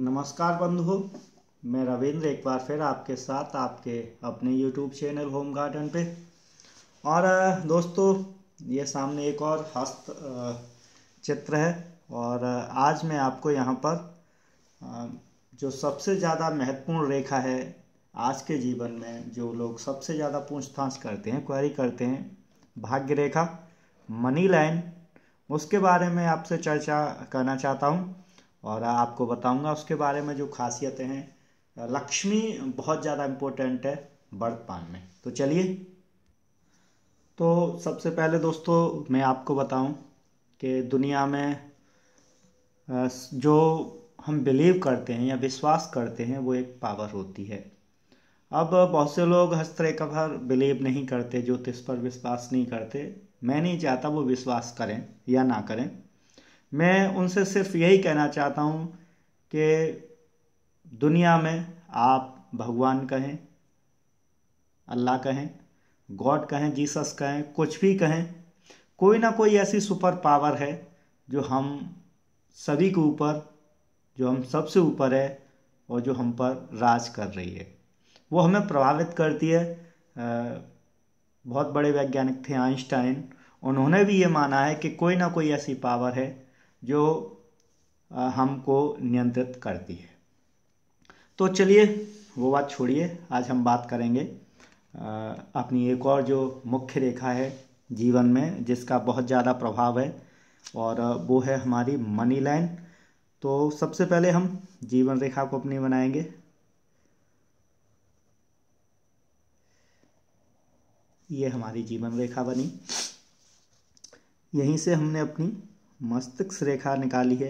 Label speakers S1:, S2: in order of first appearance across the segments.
S1: नमस्कार बंधु मैं रविंद्र एक बार फिर आपके साथ आपके अपने यूट्यूब चैनल होम गार्डन पे और दोस्तों ये सामने एक और हस्त चित्र है और आज मैं आपको यहाँ पर जो सबसे ज़्यादा महत्वपूर्ण रेखा है आज के जीवन में जो लोग सबसे ज़्यादा पूछताछ करते हैं क्वेरी करते हैं भाग्य रेखा मनी लाइन उसके बारे में आपसे चर्चा करना चाहता हूँ और आपको बताऊंगा उसके बारे में जो खासियतें हैं लक्ष्मी बहुत ज़्यादा इम्पोर्टेंट है बर्थ पान में तो चलिए तो सबसे पहले दोस्तों मैं आपको बताऊं कि दुनिया में जो हम बिलीव करते हैं या विश्वास करते हैं वो एक पावर होती है अब बहुत से लोग हस्तरे कभर बिलीव नहीं करते ज्योतिष पर विश्वास नहीं करते मैं नहीं चाहता वो विश्वास करें या ना करें मैं उनसे सिर्फ यही कहना चाहता हूँ कि दुनिया में आप भगवान कहें अल्लाह कहें गॉड कहें जीसस कहें कुछ भी कहें कोई ना कोई ऐसी सुपर पावर है जो हम सभी के ऊपर जो हम सबसे ऊपर है और जो हम पर राज कर रही है वो हमें प्रभावित करती है बहुत बड़े वैज्ञानिक थे आइंस्टाइन उन्होंने भी ये माना है कि कोई ना कोई ऐसी पावर है जो हमको नियंत्रित करती है तो चलिए वो बात छोड़िए आज हम बात करेंगे अपनी एक और जो मुख्य रेखा है जीवन में जिसका बहुत ज़्यादा प्रभाव है और वो है हमारी मनी लाइन तो सबसे पहले हम जीवन रेखा को अपनी बनाएंगे ये हमारी जीवन रेखा बनी यहीं से हमने अपनी मस्तिष्क रेखा निकाली है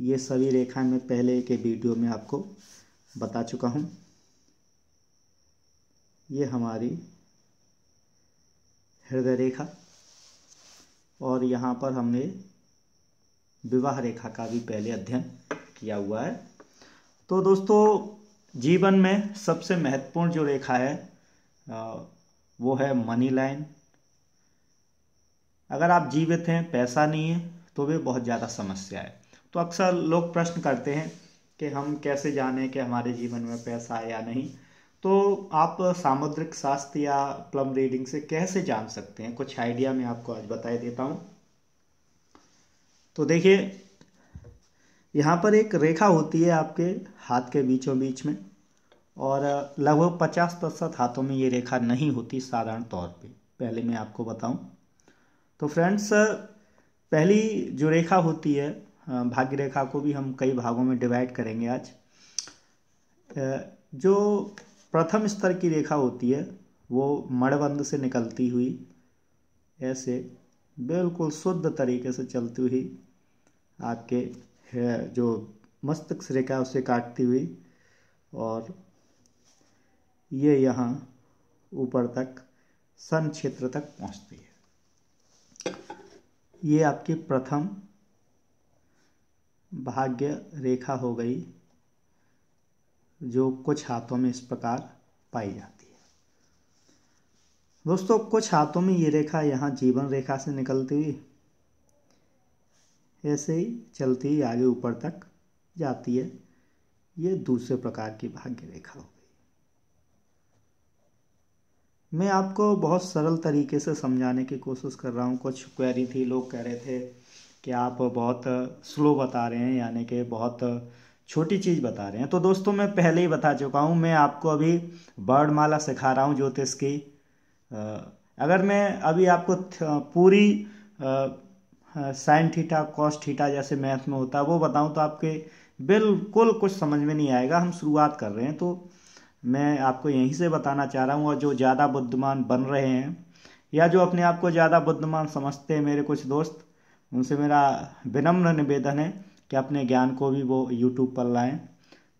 S1: ये सभी रेखाएं मैं पहले के वीडियो में आपको बता चुका हूँ ये हमारी हृदय रेखा और यहाँ पर हमने विवाह रेखा का भी पहले अध्ययन किया हुआ है तो दोस्तों जीवन में सबसे महत्वपूर्ण जो रेखा है वो है मनी लाइन अगर आप जीवित हैं पैसा नहीं है तो वे बहुत ज़्यादा समस्या है तो अक्सर लोग प्रश्न करते हैं कि हम कैसे जाने कि हमारे जीवन में पैसा है या नहीं तो आप सामुद्रिक शास्त्र या प्लम रीडिंग से कैसे जान सकते हैं कुछ आइडिया मैं आपको आज बताई देता हूँ तो देखिए यहाँ पर एक रेखा होती है आपके हाथ के बीचों बीच में और लगभग पचास प्रतिशत हाथों में ये रेखा नहीं होती साधारण तौर पे पहले मैं आपको बताऊं तो फ्रेंड्स पहली जो रेखा होती है भाग्य रेखा को भी हम कई भागों में डिवाइड करेंगे आज जो प्रथम स्तर की रेखा होती है वो मणबंध से निकलती हुई ऐसे बिल्कुल शुद्ध तरीके से चलती हुई आपके जो मस्तिष्क रेखा उसे काटती हुई और ये यहाँ ऊपर तक सन क्षेत्र तक पहुँचती है ये आपकी प्रथम भाग्य रेखा हो गई जो कुछ हाथों में इस प्रकार पाई जाती है दोस्तों कुछ हाथों में ये रेखा यहाँ जीवन रेखा से निकलती हुई ऐसे ही चलती आगे ऊपर तक जाती है ये दूसरे प्रकार की भाग्य रेखा हो मैं आपको बहुत सरल तरीके से समझाने की कोशिश कर रहा हूँ कुछ क्वेरी थी लोग कह रहे थे कि आप बहुत स्लो बता रहे हैं यानी कि बहुत छोटी चीज़ बता रहे हैं तो दोस्तों मैं पहले ही बता चुका हूँ मैं आपको अभी बर्ड माला सिखा रहा हूँ ज्योतिष की अगर मैं अभी आपको पूरी साइन थीटा कॉस्ट थीटा जैसे मैथ में होता है वो बताऊँ तो आपके बिल्कुल कुछ समझ में नहीं आएगा हम शुरुआत कर रहे हैं तो मैं आपको यहीं से बताना चाह रहा हूँ और जो ज़्यादा बुद्धिमान बन रहे हैं या जो अपने आप को ज़्यादा बुद्धिमान समझते हैं मेरे कुछ दोस्त उनसे मेरा विनम्र निवेदन है कि अपने ज्ञान को भी वो यूट्यूब पर लाएं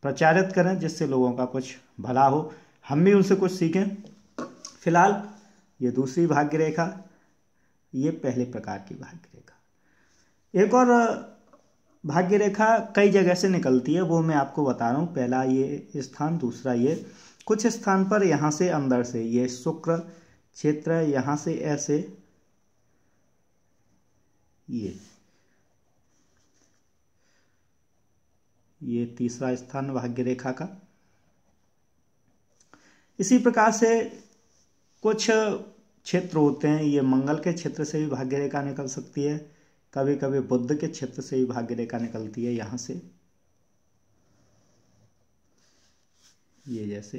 S1: प्रचारित करें जिससे लोगों का कुछ भला हो हम भी उनसे कुछ सीखें फिलहाल ये दूसरी भाग्य रेखा ये पहले प्रकार की भाग्य रेखा एक और भाग्य रेखा कई जगह से निकलती है वो मैं आपको बता रहा हूँ पहला ये स्थान दूसरा ये कुछ स्थान पर यहाँ से अंदर से ये शुक्र क्षेत्र यहाँ से ऐसे ये ये तीसरा स्थान भाग्य रेखा का इसी प्रकार से कुछ क्षेत्र होते हैं ये मंगल के क्षेत्र से भी भाग्य रेखा निकल सकती है कभी कभी बुद्ध के क्षेत्र से ही भाग्य रेखा निकलती है यहां से ये जैसे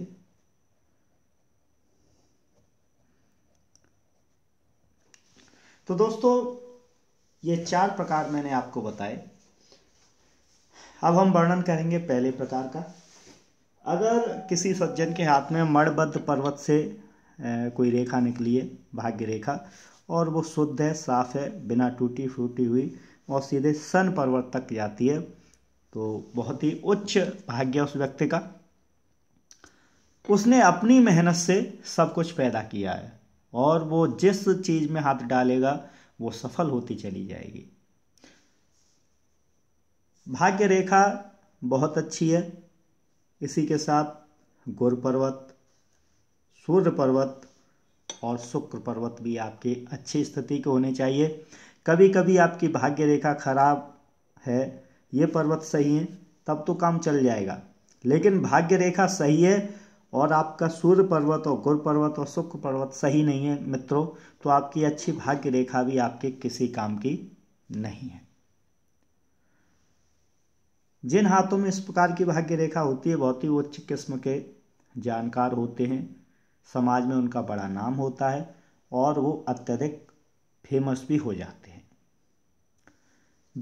S1: तो दोस्तों ये चार प्रकार मैंने आपको बताए अब हम वर्णन करेंगे पहले प्रकार का अगर किसी सज्जन के हाथ में मणबद्ध पर्वत से कोई रेखा निकली है भाग्य रेखा और वो शुद्ध है साफ़ है बिना टूटी फूटी हुई और सीधे सन पर्वत तक जाती है तो बहुत ही उच्च भाग्य उस व्यक्ति का उसने अपनी मेहनत से सब कुछ पैदा किया है और वो जिस चीज़ में हाथ डालेगा वो सफल होती चली जाएगी भाग्य रेखा बहुत अच्छी है इसी के साथ गुर पर्वत सूर्य पर्वत और शुक्र पर्वत भी आपके अच्छी स्थिति के होने चाहिए कभी कभी आपकी भाग्य रेखा खराब है ये पर्वत सही है तब तो काम चल जाएगा लेकिन भाग्य रेखा सही है और आपका सूर्य पर्वत और गुरु पर्वत और शुक्र पर्वत सही नहीं है मित्रों तो आपकी अच्छी भाग्य रेखा भी आपके किसी काम की नहीं है जिन हाथों में इस प्रकार की भाग्य रेखा होती है बहुत ही उच्च किस्म के जानकार होते हैं समाज में उनका बड़ा नाम होता है और वो अत्यधिक फेमस भी हो जाते हैं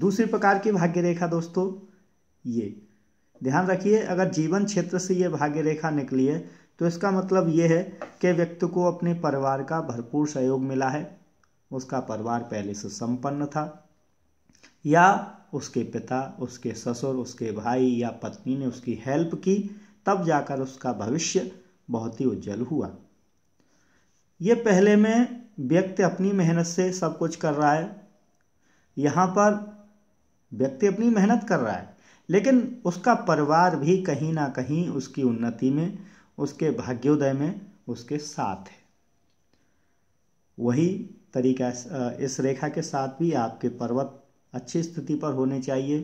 S1: दूसरी प्रकार की भाग्य रेखा दोस्तों ये ध्यान रखिए अगर जीवन क्षेत्र से ये भाग्य रेखा निकली है तो इसका मतलब ये है कि व्यक्ति को अपने परिवार का भरपूर सहयोग मिला है उसका परिवार पहले से संपन्न था या उसके पिता उसके ससुर उसके भाई या पत्नी ने उसकी हेल्प की तब जाकर उसका भविष्य बहुत ही उज्जवल हुआ ये पहले में व्यक्ति अपनी मेहनत से सब कुछ कर रहा है यहाँ पर व्यक्ति अपनी मेहनत कर रहा है लेकिन उसका परिवार भी कहीं ना कहीं उसकी उन्नति में उसके भाग्योदय में उसके साथ है वही तरीका इस रेखा के साथ भी आपके पर्वत अच्छी स्थिति पर होने चाहिए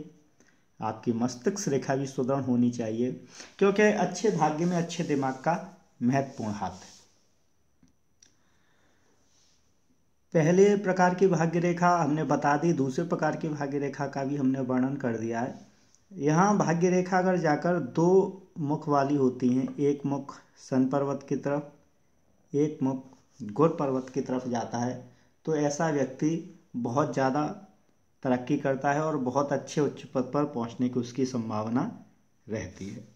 S1: आपकी मस्तिष्क रेखा भी सुदृढ़ होनी चाहिए क्योंकि अच्छे भाग्य में अच्छे दिमाग का महत्वपूर्ण हाथ है पहले प्रकार की भाग्य रेखा हमने बता दी दूसरे प्रकार की भाग्य रेखा का भी हमने वर्णन कर दिया है यहाँ भाग्य रेखा अगर जाकर दो मुख वाली होती हैं एक मुख सन पर्वत की तरफ एक मुख गुर पर्वत की तरफ जाता है तो ऐसा व्यक्ति बहुत ज़्यादा तरक्की करता है और बहुत अच्छे उच्च पद पर पहुँचने की उसकी संभावना रहती है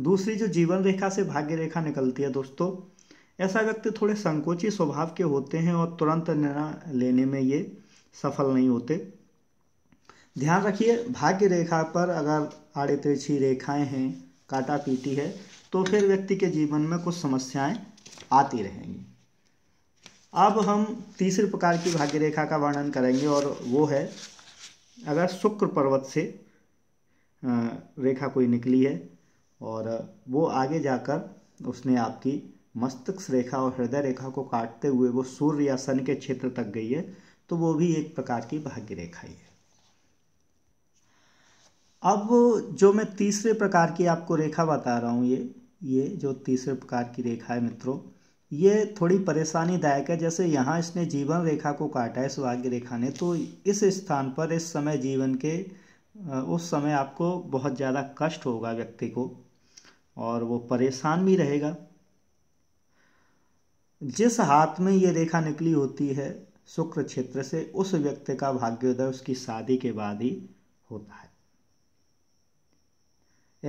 S1: दूसरी जो जीवन रेखा से भाग्य रेखा निकलती है दोस्तों ऐसा व्यक्ति थोड़े संकोची स्वभाव के होते हैं और तुरंत निर्णय लेने में ये सफल नहीं होते ध्यान रखिए भाग्य रेखा पर अगर आड़े तिरछी रेखाएं हैं काटा पीटी है तो फिर व्यक्ति के जीवन में कुछ समस्याएं आती रहेंगी अब हम तीसरे प्रकार की भाग्य रेखा का वर्णन करेंगे और वो है अगर शुक्र पर्वत से रेखा कोई निकली है और वो आगे जाकर उसने आपकी मस्तिष्क रेखा और हृदय रेखा को काटते हुए वो सूर्य या सन के क्षेत्र तक गई है तो वो भी एक प्रकार की भाग्य रेखा ही है अब जो मैं तीसरे प्रकार की आपको रेखा बता रहा हूँ ये ये जो तीसरे प्रकार की रेखा है मित्रों ये थोड़ी परेशानी दायक है जैसे यहाँ इसने जीवन रेखा को काटा है इस भाग्य रेखा ने तो इस स्थान पर इस समय जीवन के उस समय आपको बहुत ज़्यादा कष्ट होगा व्यक्ति को और वो परेशान भी रहेगा जिस हाथ में ये रेखा निकली होती है शुक्र क्षेत्र से उस व्यक्ति का भाग्योदय उसकी शादी के बाद ही होता है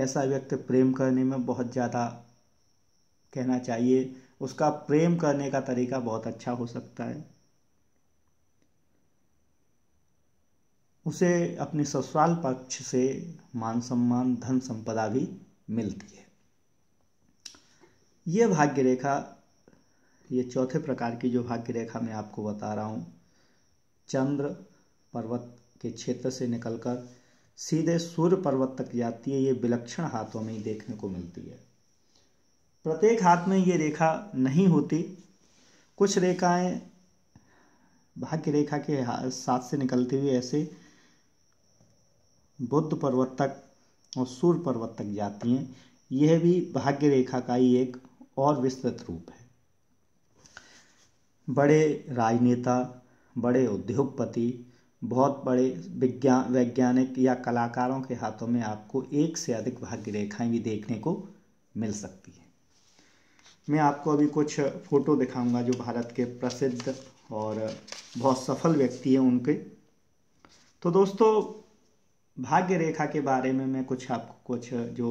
S1: ऐसा व्यक्ति प्रेम करने में बहुत ज़्यादा कहना चाहिए उसका प्रेम करने का तरीका बहुत अच्छा हो सकता है उसे अपने ससुराल पक्ष से मान सम्मान धन संपदा भी मिलती है ये भाग्य रेखा ये चौथे प्रकार की जो भाग्य रेखा मैं आपको बता रहा हूँ चंद्र पर्वत के क्षेत्र से निकलकर सीधे सूर्य पर्वत तक जाती है ये विलक्षण हाथों में ही देखने को मिलती है प्रत्येक हाथ में ये रेखा नहीं होती कुछ रेखाएं भाग्य रेखा के साथ से निकलती हुई ऐसे बुद्ध पर्वत तक और सूर्य पर्वत तक जाती हैं यह भी भाग्य रेखा का ही एक और विस्तृत रूप है बड़े राजनेता बड़े उद्योगपति बहुत बड़े विज्ञान वैज्ञानिक या कलाकारों के हाथों में आपको एक से अधिक भाग्य रेखाएं भी देखने को मिल सकती हैं मैं आपको अभी कुछ फ़ोटो दिखाऊंगा जो भारत के प्रसिद्ध और बहुत सफल व्यक्ति हैं उनके तो दोस्तों भाग्य रेखा के बारे में मैं कुछ आपको कुछ जो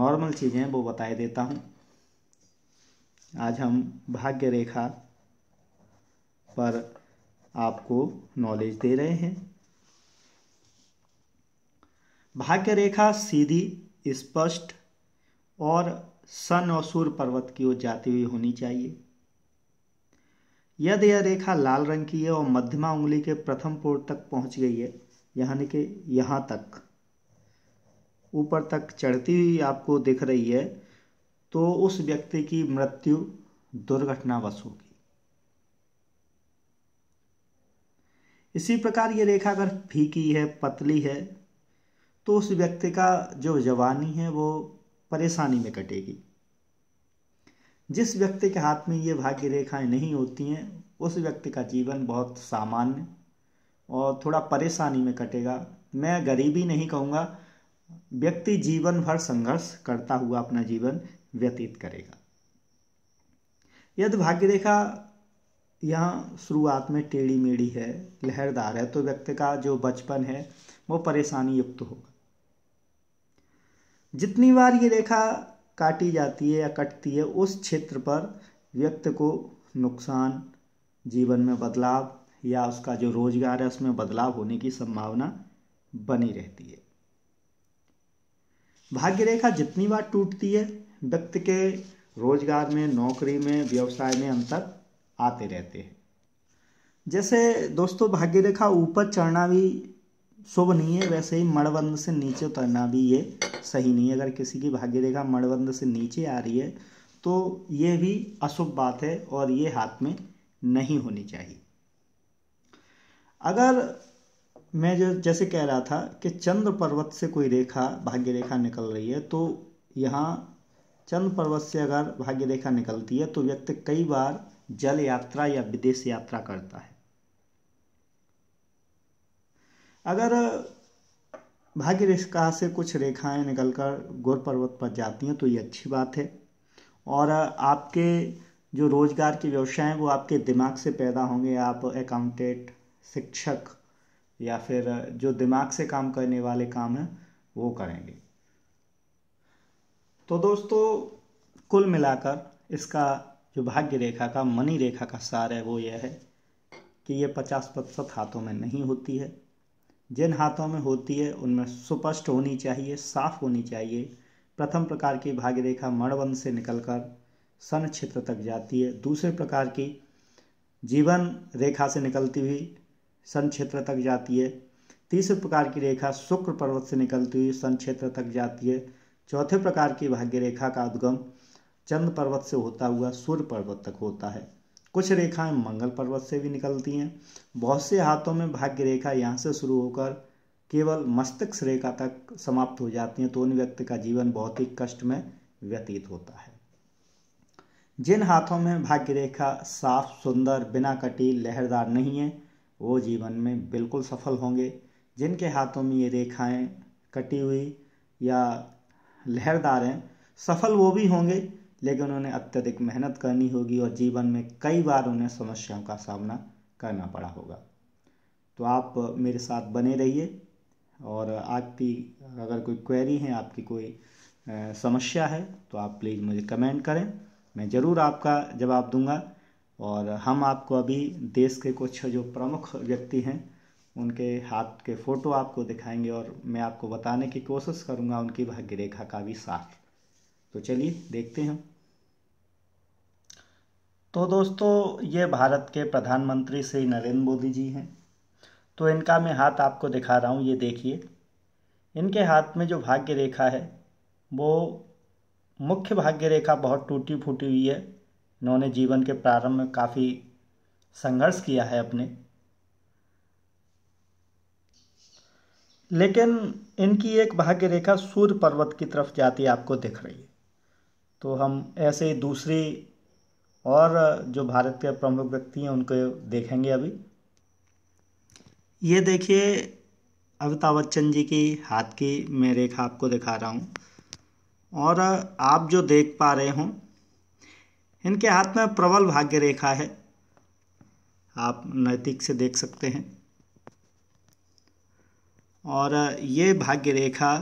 S1: नॉर्मल चीज़ें हैं वो बताए देता हूँ आज हम भाग्य रेखा पर आपको नॉलेज दे रहे हैं भाग्य रेखा सीधी स्पष्ट और सन और सूर्य पर्वत की ओर जाती हुई होनी चाहिए यदि यह रेखा लाल रंग की है और मध्यमा उंगली के प्रथम पोर तक पहुंच गई है यानी कि यहाँ तक ऊपर तक चढ़ती हुई आपको दिख रही है तो उस व्यक्ति की मृत्यु दुर्घटनावश होगी इसी प्रकार ये रेखा अगर फीकी है पतली है तो उस व्यक्ति का जो जवानी है वो परेशानी में कटेगी जिस व्यक्ति के हाथ में ये भाग्य रेखाएं नहीं होती हैं उस व्यक्ति का जीवन बहुत सामान्य और थोड़ा परेशानी में कटेगा मैं गरीबी नहीं कहूँगा व्यक्ति जीवन भर संघर्ष करता हुआ अपना जीवन व्यतीत करेगा यदि भाग्य रेखा यहाँ शुरुआत में टेढ़ी मेढ़ी है लहरदार है तो व्यक्ति का जो बचपन है वो परेशानी युक्त होगा जितनी बार ये रेखा काटी जाती है या कटती है उस क्षेत्र पर व्यक्ति को नुकसान जीवन में बदलाव या उसका जो रोजगार है उसमें बदलाव होने की संभावना बनी रहती है भाग्य रेखा जितनी बार टूटती है व्यक्ति के रोजगार में नौकरी में व्यवसाय में अंतर आते रहते हैं जैसे दोस्तों भाग्य रेखा ऊपर चढ़ना भी शुभ नहीं है वैसे ही मणबंध से नीचे उतरना भी ये सही नहीं है अगर किसी की भाग्य रेखा मणबंध से नीचे आ रही है तो ये भी अशुभ बात है और ये हाथ में नहीं होनी चाहिए अगर मैं जो जैसे कह रहा था कि चंद्र पर्वत से कोई रेखा भाग्य रेखा निकल रही है तो यहाँ चंद्र पर्वत से अगर भाग्य रेखा निकलती है तो व्यक्ति कई बार जल यात्रा या विदेश यात्रा करता है अगर भाग्य रेखा से कुछ रेखाएं निकलकर गौर पर्वत पर जाती हैं तो ये अच्छी बात है और आपके जो रोजगार के व्यवसाय हैं वो आपके दिमाग से पैदा होंगे आप अकाउंटेंट शिक्षक या फिर जो दिमाग से काम करने वाले काम हैं वो करेंगे तो दोस्तों कुल मिलाकर इसका जो भाग्य रेखा का मनी रेखा का सार है वो यह है कि ये पचास प्रतिशत हाथों में नहीं होती है जिन हाथों में होती है उनमें सुपष्ट होनी चाहिए साफ होनी चाहिए प्रथम प्रकार की भाग्य रेखा मणवन से निकलकर सन क्षेत्र तक जाती है दूसरे प्रकार की जीवन रेखा से निकलती हुई सन क्षेत्र तक जाती है तीसरे प्रकार की रेखा शुक्र पर्वत से निकलती हुई सन क्षेत्र तक जाती है चौथे प्रकार की भाग्य रेखा का उद्गम चंद पर्वत से होता हुआ सूर्य पर्वत तक होता है कुछ रेखाएं मंगल पर्वत से भी निकलती हैं बहुत से हाथों में भाग्य रेखा यहाँ से शुरू होकर केवल मस्तिष्क रेखा तक समाप्त हो जाती हैं तो उन व्यक्ति का जीवन बहुत ही कष्ट में व्यतीत होता है जिन हाथों में भाग्य रेखा साफ सुंदर बिना कटी लहरदार नहीं है वो जीवन में बिल्कुल सफल होंगे जिनके हाथों में ये रेखाएं कटी हुई या लहरदार हैं सफल वो भी होंगे लेकिन उन्हें अत्यधिक मेहनत करनी होगी और जीवन में कई बार उन्हें समस्याओं का सामना करना पड़ा होगा तो आप मेरे साथ बने रहिए और आपकी अगर कोई क्वेरी है आपकी कोई समस्या है तो आप प्लीज़ मुझे कमेंट करें मैं ज़रूर आपका जवाब दूंगा और हम आपको अभी देश के कुछ जो प्रमुख व्यक्ति हैं उनके हाथ के फ़ोटो आपको दिखाएंगे और मैं आपको बताने की कोशिश करूँगा उनकी भाग्य रेखा का भी साथ तो चलिए देखते हैं तो दोस्तों ये भारत के प्रधानमंत्री श्री नरेंद्र मोदी जी हैं तो इनका मैं हाथ आपको दिखा रहा हूँ ये देखिए इनके हाथ में जो भाग्य रेखा है वो मुख्य भाग्य रेखा बहुत टूटी फूटी हुई है इन्होंने जीवन के प्रारंभ में काफ़ी संघर्ष किया है अपने लेकिन इनकी एक भाग्य रेखा सूर्य पर्वत की तरफ जाती आपको दिख रही है तो हम ऐसे ही दूसरी और जो भारत के प्रमुख व्यक्ति हैं उनको देखेंगे अभी ये देखिए अमिताभ बच्चन जी की हाथ की मैं रेखा आपको दिखा रहा हूँ और आप जो देख पा रहे हों इनके हाथ में प्रबल भाग्य रेखा है आप नैतिक से देख सकते हैं और ये भाग्य रेखा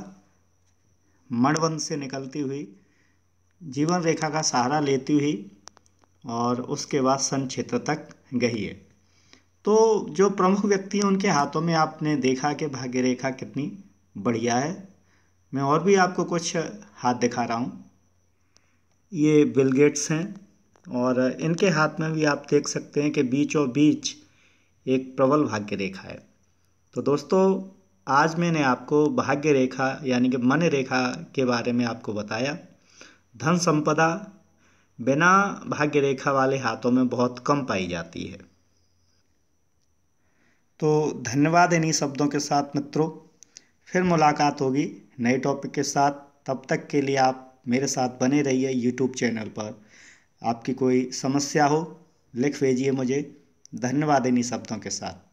S1: मणवन से निकलती हुई जीवन रेखा का सहारा लेती हुई और उसके बाद सन क्षेत्र तक गई है तो जो प्रमुख व्यक्ति हैं उनके हाथों में आपने देखा कि भाग्य रेखा कितनी बढ़िया है मैं और भी आपको कुछ हाथ दिखा रहा हूँ ये बिल गेट्स हैं और इनके हाथ में भी आप देख सकते हैं कि बीचों बीच एक प्रबल भाग्य रेखा है तो दोस्तों आज मैंने आपको भाग्य रेखा यानी कि मन रेखा के बारे में आपको बताया धन संपदा बिना भाग्य रेखा वाले हाथों में बहुत कम पाई जाती है तो धन्यवाद इन्हीं शब्दों के साथ मित्रों फिर मुलाकात होगी नए टॉपिक के साथ तब तक के लिए आप मेरे साथ बने रहिए यूट्यूब चैनल पर आपकी कोई समस्या हो लिख भेजिए मुझे धन्यवाद इन्हीं शब्दों के साथ